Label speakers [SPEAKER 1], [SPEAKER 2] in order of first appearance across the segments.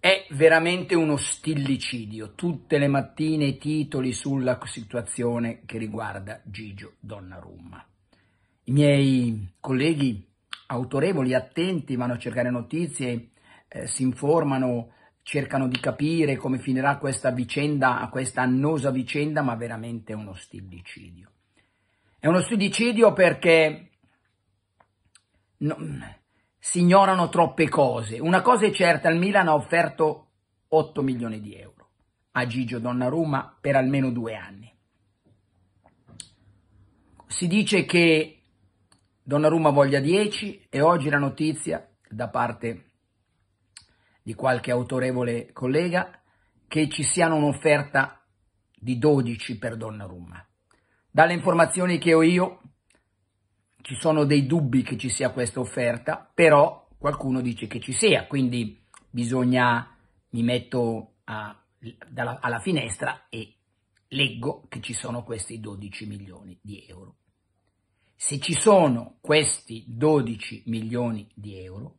[SPEAKER 1] È veramente uno stillicidio, tutte le mattine i titoli sulla situazione che riguarda Gigio Donnarumma. I miei colleghi autorevoli, attenti, vanno a cercare notizie, eh, si informano, cercano di capire come finirà questa vicenda, questa annosa vicenda, ma veramente è uno stillicidio. È uno stillicidio perché no, mm, si ignorano troppe cose. Una cosa è certa, il Milan ha offerto 8 milioni di euro a Gigio Donnarumma per almeno due anni. Si dice che Donnarumma voglia 10 e oggi la notizia da parte di qualche autorevole collega che ci siano un'offerta di 12 per Donnarumma. Dalle informazioni che ho io, ci sono dei dubbi che ci sia questa offerta, però qualcuno dice che ci sia, quindi bisogna, mi metto a, dalla, alla finestra e leggo che ci sono questi 12 milioni di euro. Se ci sono questi 12 milioni di euro,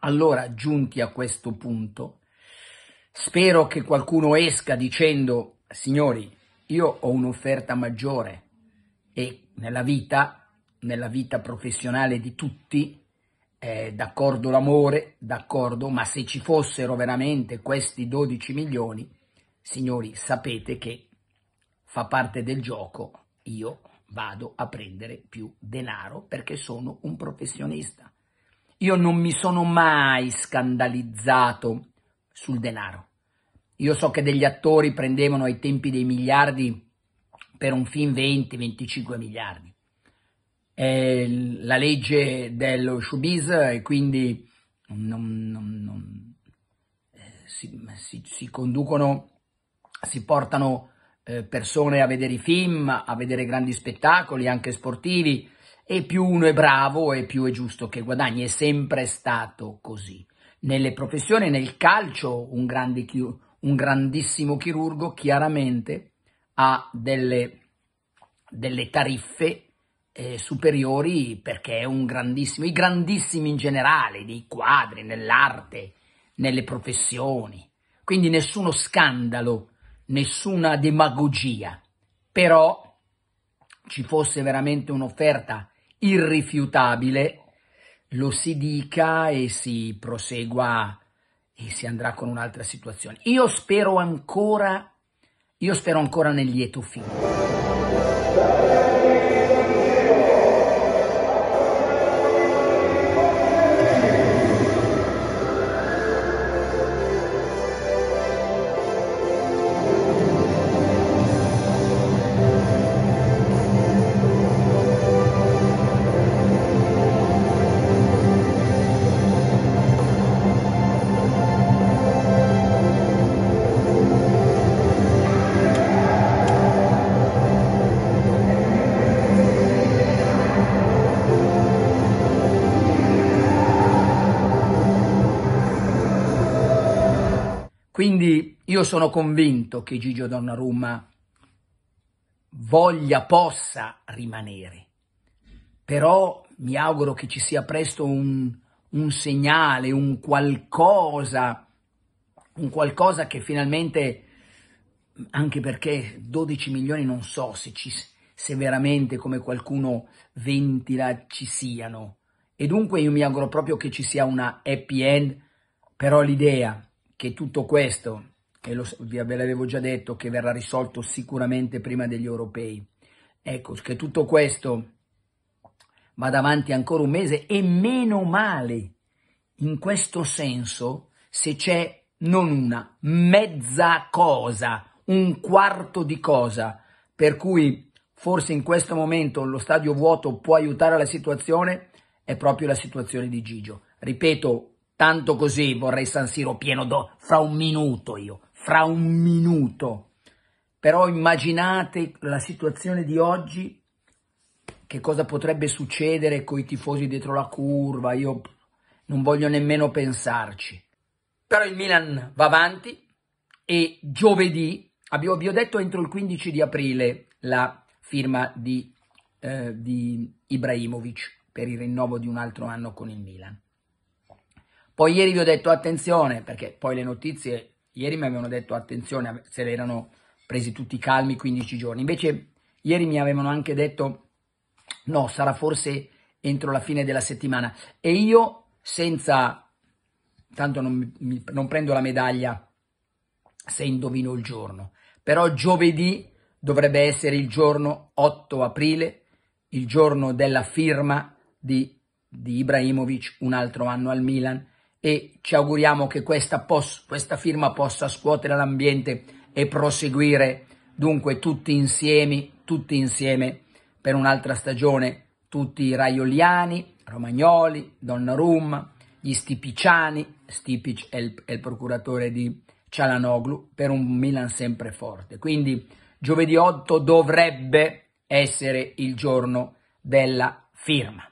[SPEAKER 1] allora giunti a questo punto, spero che qualcuno esca dicendo, signori, io ho un'offerta maggiore e nella vita nella vita professionale di tutti, eh, d'accordo l'amore, d'accordo, ma se ci fossero veramente questi 12 milioni, signori, sapete che fa parte del gioco, io vado a prendere più denaro perché sono un professionista. Io non mi sono mai scandalizzato sul denaro. Io so che degli attori prendevano ai tempi dei miliardi per un film 20-25 miliardi è la legge dello showbiz e quindi non, non, non, eh, si, si, si, conducono, si portano eh, persone a vedere i film, a vedere grandi spettacoli, anche sportivi, e più uno è bravo e più è giusto che guadagni. È sempre stato così. Nelle professioni, nel calcio, un, grandi, un grandissimo chirurgo chiaramente ha delle, delle tariffe eh, superiori perché è un grandissimo, i grandissimi in generale, dei quadri, nell'arte, nelle professioni. Quindi nessuno scandalo, nessuna demagogia, però ci fosse veramente un'offerta irrifiutabile, lo si dica e si prosegua e si andrà con un'altra situazione. Io spero ancora, io spero ancora nel lieto fine. Quindi io sono convinto che Gigio Donnarumma voglia, possa rimanere, però mi auguro che ci sia presto un, un segnale, un qualcosa, un qualcosa che finalmente, anche perché 12 milioni non so se, ci, se veramente come qualcuno ventila ci siano, e dunque io mi auguro proprio che ci sia una happy end, però l'idea che tutto questo, e lo, ve l'avevo già detto, che verrà risolto sicuramente prima degli europei, ecco, che tutto questo vada avanti ancora un mese e meno male, in questo senso, se c'è non una, mezza cosa, un quarto di cosa, per cui forse in questo momento lo stadio vuoto può aiutare la situazione, è proprio la situazione di Gigio. Ripeto, Tanto così vorrei San Siro pieno d'oro, fra un minuto io, fra un minuto. Però immaginate la situazione di oggi, che cosa potrebbe succedere con i tifosi dietro la curva, io non voglio nemmeno pensarci. Però il Milan va avanti e giovedì, abbiamo, vi ho detto entro il 15 di aprile la firma di, eh, di Ibrahimovic per il rinnovo di un altro anno con il Milan. Poi ieri vi ho detto attenzione, perché poi le notizie ieri mi avevano detto attenzione, se le erano presi tutti calmi 15 giorni. Invece ieri mi avevano anche detto no, sarà forse entro la fine della settimana. E io senza, tanto non, mi, non prendo la medaglia se indovino il giorno, però giovedì dovrebbe essere il giorno 8 aprile, il giorno della firma di, di Ibrahimovic, un altro anno al Milan e ci auguriamo che questa, pos- questa firma possa scuotere l'ambiente e proseguire dunque tutti insieme, tutti insieme per un'altra stagione, tutti i Raioliani, Romagnoli, Donnarumma, gli Stipiciani, Stipic è il, è il procuratore di Cialanoglu, per un Milan sempre forte. Quindi giovedì 8 dovrebbe essere il giorno della firma.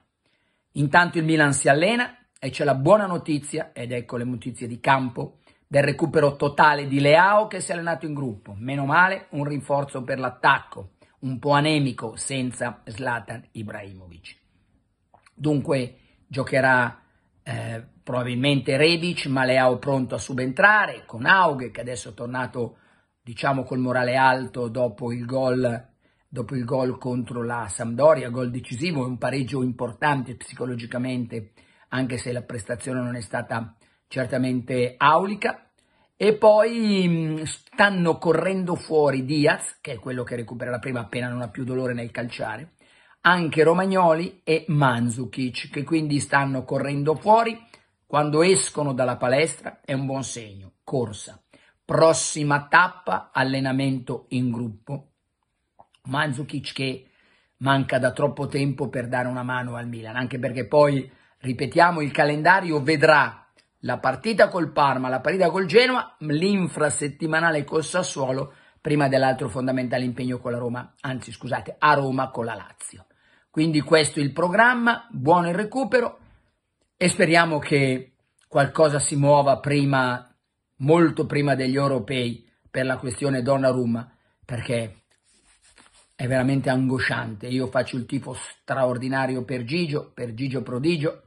[SPEAKER 1] Intanto il Milan si allena, e c'è la buona notizia, ed ecco le notizie di campo, del recupero totale di Leao che si è allenato in gruppo. Meno male, un rinforzo per l'attacco, un po' anemico senza Zlatan Ibrahimovic. Dunque giocherà eh, probabilmente Rebic, ma Leao pronto a subentrare, con Aughe che adesso è tornato diciamo col morale alto dopo il gol dopo il gol contro la Sampdoria, gol decisivo un pareggio importante psicologicamente anche se la prestazione non è stata certamente aulica. E poi mm, stanno correndo fuori Diaz, che è quello che recupera la prima appena non ha più dolore nel calciare, anche Romagnoli e Manzukic, che quindi stanno correndo fuori. Quando escono dalla palestra è un buon segno, corsa. Prossima tappa, allenamento in gruppo. Manzukic che manca da troppo tempo per dare una mano al Milan, anche perché poi ripetiamo, il calendario vedrà la partita col Parma, la partita col Genoa, l'infrasettimanale col Sassuolo, prima dell'altro fondamentale impegno con la Roma, anzi scusate, a Roma con la Lazio. Quindi questo è il programma, buono il recupero e speriamo che qualcosa si muova prima, molto prima degli europei per la questione Donnarumma, perché è veramente angosciante. Io faccio il tifo straordinario per Gigio, per Gigio Prodigio,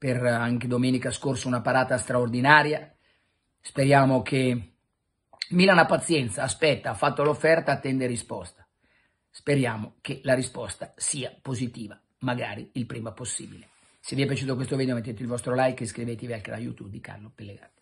[SPEAKER 1] per anche domenica scorsa una parata straordinaria. Speriamo che Milan ha pazienza, aspetta, ha fatto l'offerta, attende risposta. Speriamo che la risposta sia positiva, magari il prima possibile. Se vi è piaciuto questo video mettete il vostro like e iscrivetevi anche alla YouTube di Carlo Pellegatti.